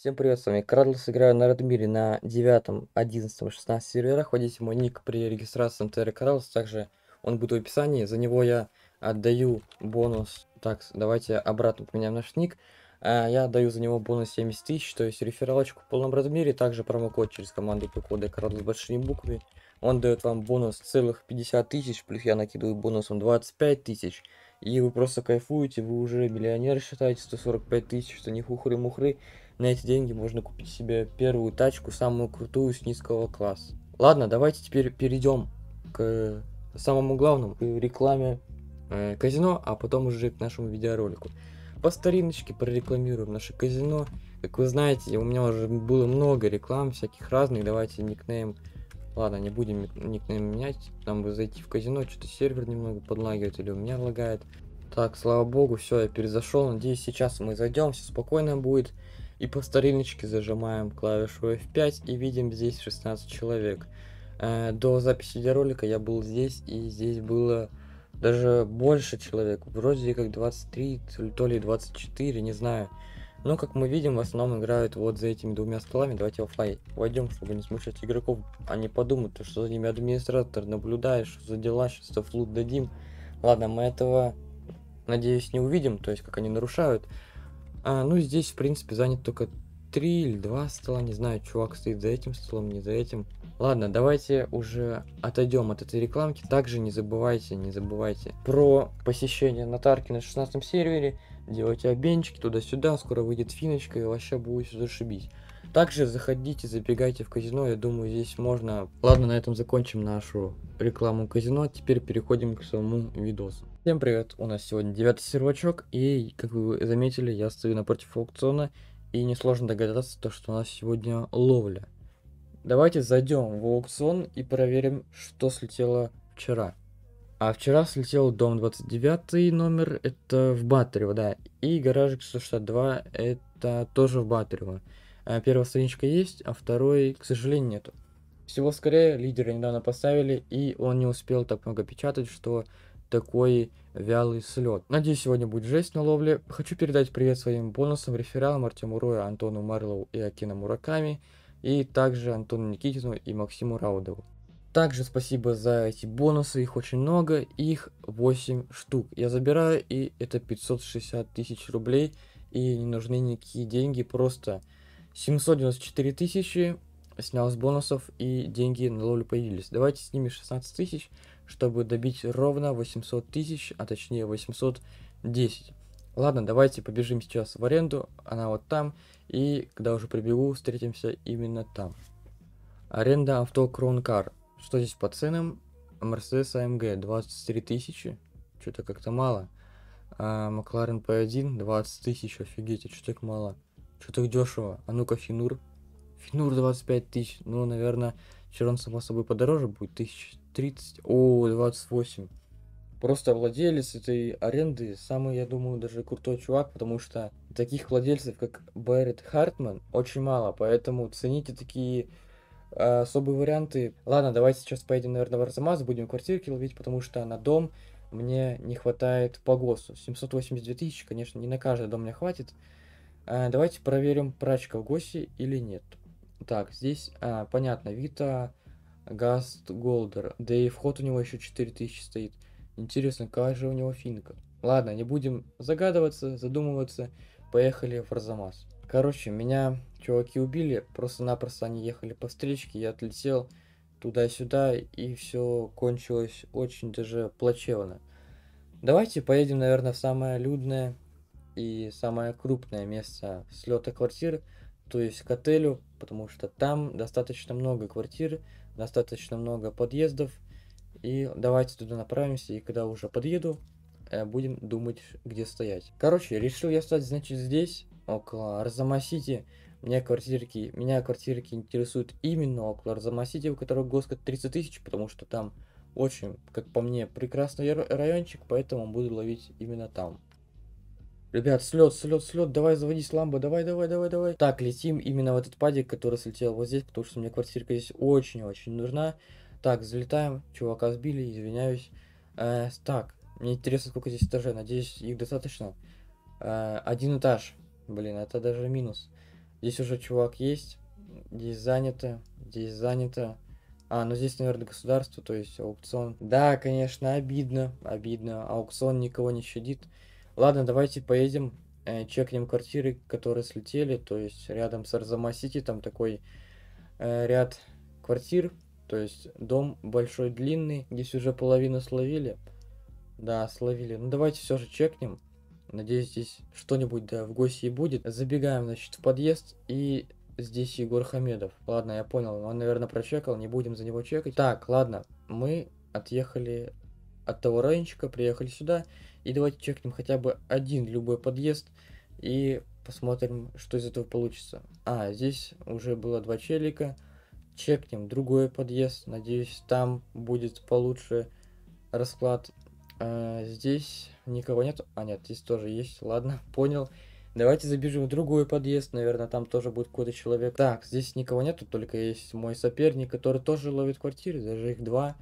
Всем привет, с вами Крадлс, играю на Радмире на 9, 11, 16 серверах. Вводите мой ник при регистрации МТР Крадлс, также он будет в описании, за него я отдаю бонус. Так, давайте обратно поменяем наш ник. А, я даю за него бонус 70 тысяч, то есть рефералочку в полном размере, также промокод через команду промокода Крадлс большими буквами. Он дает вам бонус целых 50 тысяч, плюс я накидываю бонусом 25 тысяч. И вы просто кайфуете, вы уже миллионер считаете, 145 тысяч, что не хухры-мухры. мухры на эти деньги можно купить себе первую тачку, самую крутую с низкого класса. Ладно, давайте теперь перейдем к самому главному, к рекламе э, казино, а потом уже к нашему видеоролику. По стариночке прорекламируем наше казино. Как вы знаете, у меня уже было много реклам всяких разных. Давайте никнейм... Ладно, не будем никнейм менять. Там бы зайти в казино, что-то сервер немного подлагивает или у меня лагает. Так, слава богу, все, я перезашел. Надеюсь, сейчас мы зайдем, все спокойно будет. И по стариночке зажимаем клавишу F5 и видим здесь 16 человек. Э, до записи видеоролика я был здесь, и здесь было даже больше человек. Вроде как 23, то ли 24, не знаю. Но, как мы видим, в основном играют вот за этими двумя столами. Давайте офлайн войдем, чтобы не смущать игроков. Они подумают, что за ними администратор наблюдает, что за дела, сейчас флут дадим. Ладно, мы этого, надеюсь, не увидим, то есть как они нарушают. А, ну, здесь, в принципе, занят только три или два стола. Не знаю, чувак стоит за этим столом, не за этим. Ладно, давайте уже отойдем от этой рекламки. Также не забывайте, не забывайте про посещение нотарки на 16 сервере. Делайте обменчики туда-сюда, скоро выйдет финочка и вообще будет зашибись. Также заходите, забегайте в казино, я думаю, здесь можно... Ладно, на этом закончим нашу рекламу казино, теперь переходим к самому видосу. Всем привет, у нас сегодня девятый сервачок, и, как вы заметили, я стою напротив аукциона, и несложно догадаться, то, что у нас сегодня ловля. Давайте зайдем в аукцион и проверим, что слетело вчера. А вчера слетел дом 29 номер, это в Батарево, да, и гаражик 162, это тоже в Батарево. А, первая страничка есть, а второй, к сожалению, нету. Всего скорее, лидера недавно поставили, и он не успел так много печатать, что такой вялый слет. Надеюсь, сегодня будет жесть на ловле. Хочу передать привет своим бонусам, рефералам Артему Роя, Антону Марлоу и Акина Мураками, и также Антону Никитину и Максиму Раудову. Также спасибо за эти бонусы, их очень много, их 8 штук. Я забираю, и это 560 тысяч рублей, и не нужны никакие деньги, просто 794 тысячи снял с бонусов, и деньги на ловлю появились. Давайте снимем 16 тысяч, чтобы добить ровно 800 тысяч, а точнее 810. Ладно, давайте побежим сейчас в аренду, она вот там, и когда уже прибегу, встретимся именно там. Аренда авто Кронкар. Что здесь по ценам? Mercedes AMG 23 тысячи, что-то как-то мало. Макларен П P1 20 тысяч, офигеть, а что так мало. Что так дешево? А ну-ка, Финур. Финур 25 тысяч, ну, наверное, Чирон, само собой, подороже будет. 1030. О, 28. Просто владелец этой аренды самый, я думаю, даже крутой чувак, потому что таких владельцев, как Бэрит Хартман, очень мало, поэтому цените такие а, особые варианты. Ладно, давайте сейчас поедем, наверное, в Арзамас, будем квартирки ловить, потому что на дом мне не хватает по ГОСу. 782 тысячи, конечно, не на каждый дом мне хватит. А, давайте проверим, прачка в ГОСе или нет. Так, здесь, а, понятно, Вита, Гаст Голдер. Да и вход у него еще 4000 стоит. Интересно, как же у него финка? Ладно, не будем загадываться, задумываться. Поехали в Арзамас. Короче, меня чуваки убили. Просто-напросто они ехали по встречке. Я отлетел туда-сюда, и все кончилось очень даже плачевно. Давайте поедем, наверное, в самое людное и самое крупное место слета квартир, то есть к отелю, потому что там достаточно много квартир, достаточно много подъездов, и давайте туда направимся, и когда уже подъеду, э, будем думать, где стоять. Короче, решил я стать, значит, здесь, около Арзамасити. Меня квартирки, меня квартирки интересуют именно около Арзамасити, у которого госка 30 тысяч, потому что там очень, как по мне, прекрасный райончик, поэтому буду ловить именно там. Ребят, слет, слет, слет, давай заводись ламбо, давай, давай, давай, давай. Так, летим именно в этот падик, который слетел вот здесь, потому что мне квартирка здесь очень-очень нужна. Так, залетаем, чувака сбили, извиняюсь. Э, так, мне интересно, сколько здесь этажей, надеюсь, их достаточно. Э, один этаж, блин, это даже минус. Здесь уже чувак есть, здесь занято, здесь занято. А, ну здесь, наверное, государство, то есть аукцион. Да, конечно, обидно, обидно, аукцион никого не щадит. Ладно, давайте поедем, э, чекнем квартиры, которые слетели. То есть рядом с Арзамасити там такой э, ряд квартир. То есть дом большой, длинный. Здесь уже половину словили. Да, словили. Ну давайте все же чекнем. Надеюсь, здесь что-нибудь да, в гости и будет. Забегаем, значит, в подъезд и здесь Егор Хамедов. Ладно, я понял, он, наверное, прочекал, не будем за него чекать. Так, ладно, мы отъехали от того райончика, приехали сюда. И давайте чекнем хотя бы один любой подъезд и посмотрим, что из этого получится. А, здесь уже было два челика. Чекнем другой подъезд. Надеюсь, там будет получше расклад. А, здесь никого нет. А, нет, здесь тоже есть. Ладно, понял. Давайте забежим в другой подъезд, наверное, там тоже будет какой-то человек. Так, здесь никого нету, только есть мой соперник, который тоже ловит квартиры, даже их два.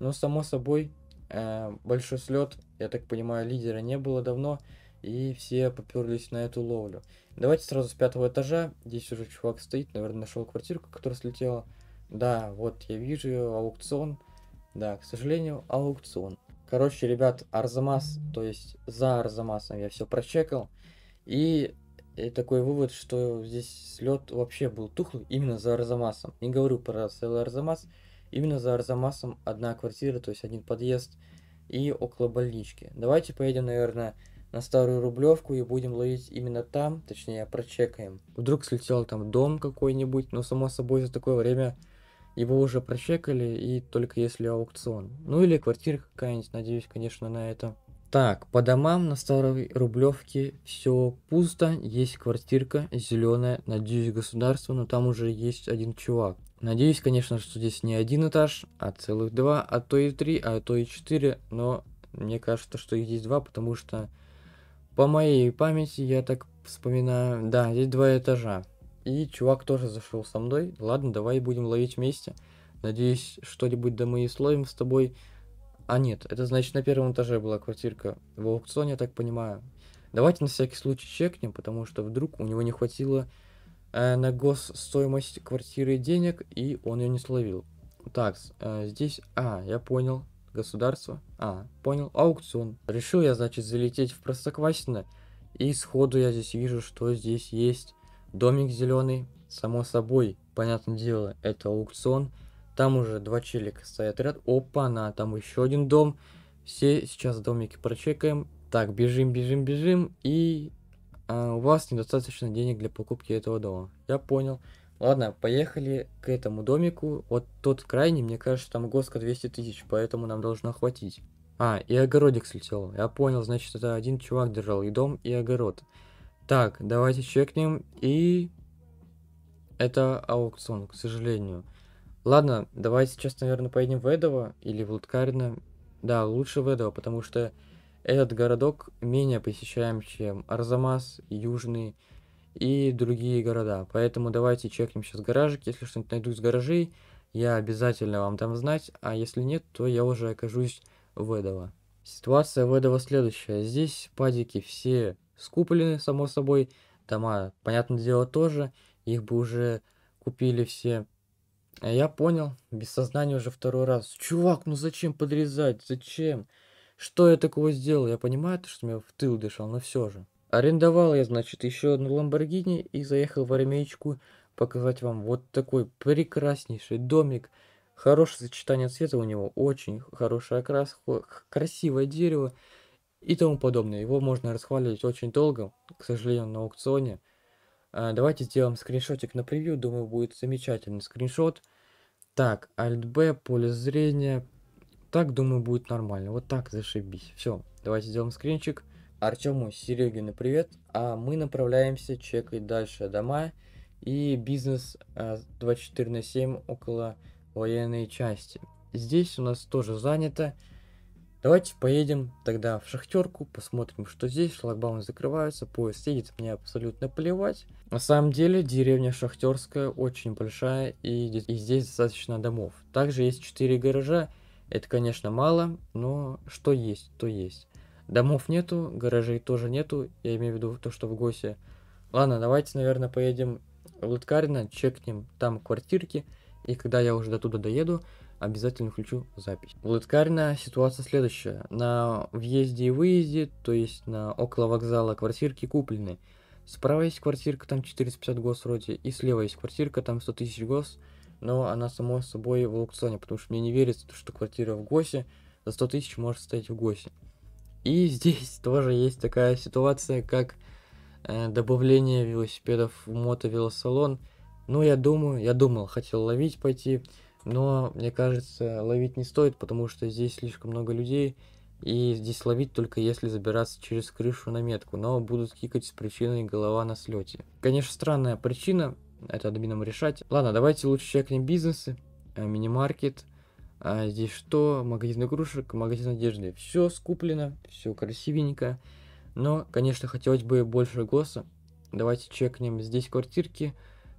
Но, само собой, Э, большой слет, я так понимаю, лидера не было давно, и все поперлись на эту ловлю. Давайте сразу с пятого этажа, здесь уже чувак стоит, наверное, нашел квартирку, которая слетела. Да, вот я вижу аукцион. Да, к сожалению, аукцион. Короче, ребят, Арзамас, то есть за Арзамасом я все прочекал. И, и э, такой вывод, что здесь слет вообще был тухлый именно за Арзамасом. Не говорю про целый Арзамас, Именно за Арзамасом одна квартира, то есть один подъезд и около больнички. Давайте поедем, наверное, на старую рублевку и будем ловить именно там, точнее прочекаем. Вдруг слетел там дом какой-нибудь, но само собой за такое время его уже прочекали и только если аукцион. Ну или квартира какая-нибудь, надеюсь, конечно, на это. Так, по домам на старой рублевке все пусто, есть квартирка зеленая, надеюсь, государство, но там уже есть один чувак. Надеюсь, конечно, что здесь не один этаж, а целых два, а то и три, а то и четыре, но мне кажется, что их здесь два, потому что по моей памяти я так вспоминаю. Да, здесь два этажа. И чувак тоже зашел со мной. Ладно, давай будем ловить вместе. Надеюсь, что-нибудь да мы и словим с тобой. А нет, это значит на первом этаже была квартирка. В аукционе, я так понимаю. Давайте на всякий случай чекнем, потому что вдруг у него не хватило Э, на госстоимость квартиры денег, и он ее не словил. Так, э, здесь... А, я понял. Государство. А, понял. Аукцион. Решил я, значит, залететь в Простоквасино. И сходу я здесь вижу, что здесь есть домик зеленый. Само собой, понятное дело, это аукцион. Там уже два челика стоят ряд. Опа-на, там еще один дом. Все сейчас домики прочекаем. Так, бежим, бежим, бежим. И а у вас недостаточно денег для покупки этого дома. Я понял. Ладно, поехали к этому домику. Вот тот крайний, мне кажется, там госка 200 тысяч, поэтому нам должно хватить. А, и огородик слетел. Я понял, значит, это один чувак держал и дом, и огород. Так, давайте чекнем. И... Это аукцион, к сожалению. Ладно, давайте сейчас, наверное, поедем в Эдово или в Луткарина. Да, лучше в Эдово, потому что этот городок менее посещаем, чем Арзамас, Южный и другие города. Поэтому давайте чекнем сейчас гаражик. Если что-нибудь найду из гаражей, я обязательно вам там знать, а если нет, то я уже окажусь в Эдово. Ситуация в Эдово следующая. Здесь падики все скуплены, само собой. Дома, понятное дело, тоже. Их бы уже купили все. А я понял, без сознания уже второй раз. Чувак, ну зачем подрезать? Зачем? Что я такого сделал? Я понимаю, что меня в тыл дышал, но все же. Арендовал я, значит, еще одну Ламборгини и заехал в армеечку показать вам вот такой прекраснейший домик. Хорошее сочетание цвета у него, очень хорошая окраска, красивое дерево и тому подобное. Его можно расхваливать очень долго, к сожалению, на аукционе. А, давайте сделаем скриншотик на превью, думаю, будет замечательный скриншот. Так, Alt-B, поле зрения, так, думаю, будет нормально. Вот так, зашибись. Все, давайте сделаем скринчик. Артему Серегину привет. А мы направляемся чекать дальше дома и бизнес 24 а, на 7 около военной части. Здесь у нас тоже занято. Давайте поедем тогда в шахтерку, посмотрим, что здесь. Шлагбаумы закрываются, поезд едет, мне абсолютно плевать. На самом деле деревня Шахтерская очень большая и, и здесь достаточно домов. Также есть 4 гаража это, конечно, мало, но что есть, то есть. Домов нету, гаражей тоже нету, я имею в виду то, что в ГОСе. Ладно, давайте, наверное, поедем в Луткарина, чекнем там квартирки, и когда я уже до туда доеду, обязательно включу запись. В Лыткарина ситуация следующая. На въезде и выезде, то есть на около вокзала, квартирки куплены. Справа есть квартирка, там 450 гос вроде, и слева есть квартирка, там 100 тысяч гос но она само собой в аукционе, потому что мне не верится, что квартира в ГОСе за 100 тысяч может стоять в ГОСе. И здесь тоже есть такая ситуация, как э, добавление велосипедов в велосалон. Ну, я думаю, я думал, хотел ловить пойти, но, мне кажется, ловить не стоит, потому что здесь слишком много людей, и здесь ловить только если забираться через крышу на метку, но будут кикать с причиной голова на слете. Конечно, странная причина, это админам решать. Ладно, давайте лучше чекнем бизнесы. А, мини-маркет. А здесь что? Магазин игрушек, магазин одежды. Все скуплено, все красивенько. Но, конечно, хотелось бы больше ГОСа. Давайте чекнем здесь квартирки.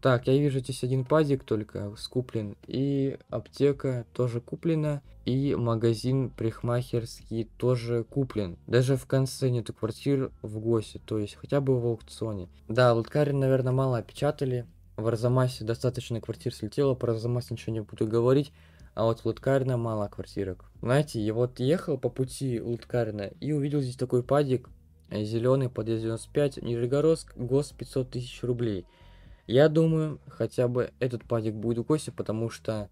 Так, я вижу здесь один пазик только скуплен. И аптека тоже куплена. И магазин прихмахерский тоже куплен. Даже в конце нету квартир в ГОСе. То есть хотя бы в аукционе. Да, лоткарин, наверное, мало опечатали. В Арзамасе достаточно квартир слетело, про Арзамас ничего не буду говорить. А вот в Луткарно мало квартирок. Знаете, я вот ехал по пути Луткарно и увидел здесь такой падик. Э, Зеленый, подъезд 95, Нижегородск, гос 500 тысяч рублей. Я думаю, хотя бы этот падик будет у Коси, потому что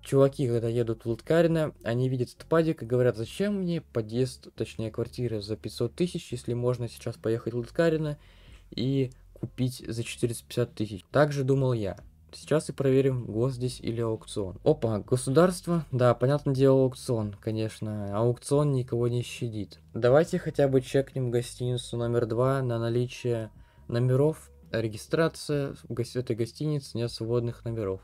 чуваки, когда едут в Луткарина, они видят этот падик и говорят, зачем мне подъезд, точнее квартира за 500 тысяч, если можно сейчас поехать в Луткарина и купить за 450 тысяч. Также думал я. Сейчас и проверим, гос здесь или аукцион. Опа, государство. Да, понятное дело, аукцион, конечно. Аукцион никого не щадит. Давайте хотя бы чекнем гостиницу номер два на наличие номеров. Регистрация в этой гостиницы нет свободных номеров.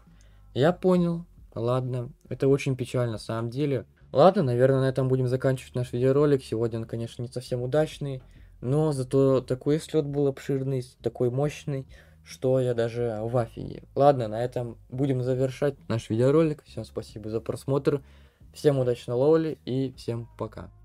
Я понял. Ладно, это очень печально на самом деле. Ладно, наверное, на этом будем заканчивать наш видеоролик. Сегодня он, конечно, не совсем удачный. Но зато такой слет был обширный, такой мощный, что я даже в афиге. Ладно, на этом будем завершать наш видеоролик. Всем спасибо за просмотр. Всем удачной ловли и всем пока.